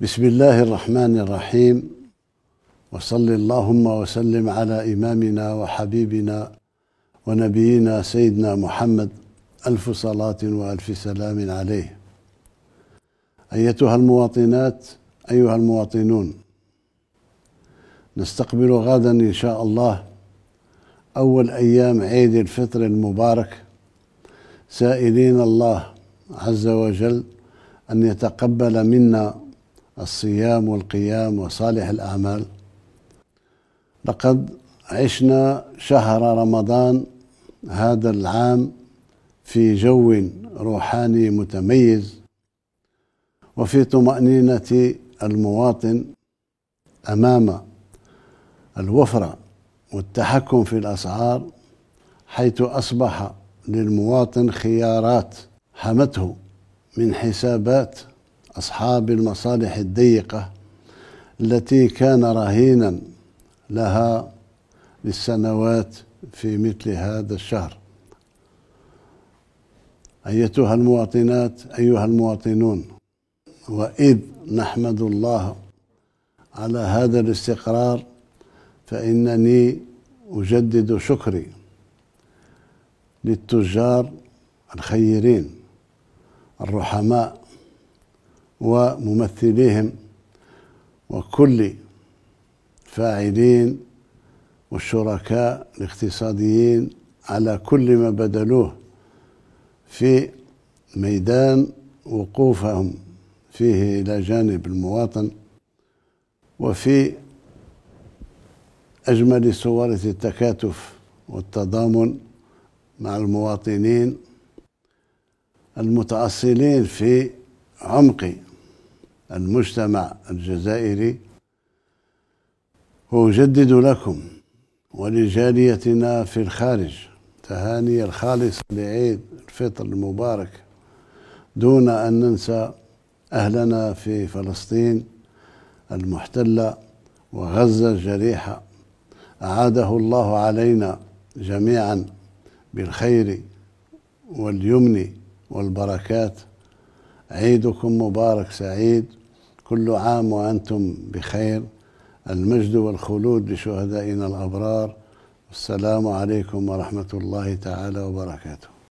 بسم الله الرحمن الرحيم وصل اللهم وسلم على إمامنا وحبيبنا ونبينا سيدنا محمد ألف صلاة وألف سلام عليه أيتها المواطنات أيها المواطنون نستقبل غدا إن شاء الله أول أيام عيد الفطر المبارك سائلين الله عز وجل أن يتقبل منا الصيام والقيام وصالح الأعمال لقد عشنا شهر رمضان هذا العام في جو روحاني متميز وفي طمأنينة المواطن أمام الوفرة والتحكم في الأسعار حيث أصبح للمواطن خيارات حمته من حسابات أصحاب المصالح الضيقة التي كان رهينا لها للسنوات في مثل هذا الشهر أيتها المواطنات أيها المواطنون وإذ نحمد الله على هذا الاستقرار فإنني أجدد شكري للتجار الخيرين الرحماء وممثليهم وكل فاعلين والشركاء الاقتصاديين على كل ما بدلوه في ميدان وقوفهم فيه إلى جانب المواطن وفي أجمل صورة التكاتف والتضامن مع المواطنين المتأصلين في عمق المجتمع الجزائري أجدد لكم ولجاليتنا في الخارج تهاني الخالص لعيد الفطر المبارك دون أن ننسى أهلنا في فلسطين المحتلة وغزة الجريحة أعاده الله علينا جميعا بالخير واليمن والبركات عيدكم مبارك سعيد كل عام وأنتم بخير المجد والخلود لشهدائنا الأبرار والسلام عليكم ورحمة الله تعالى وبركاته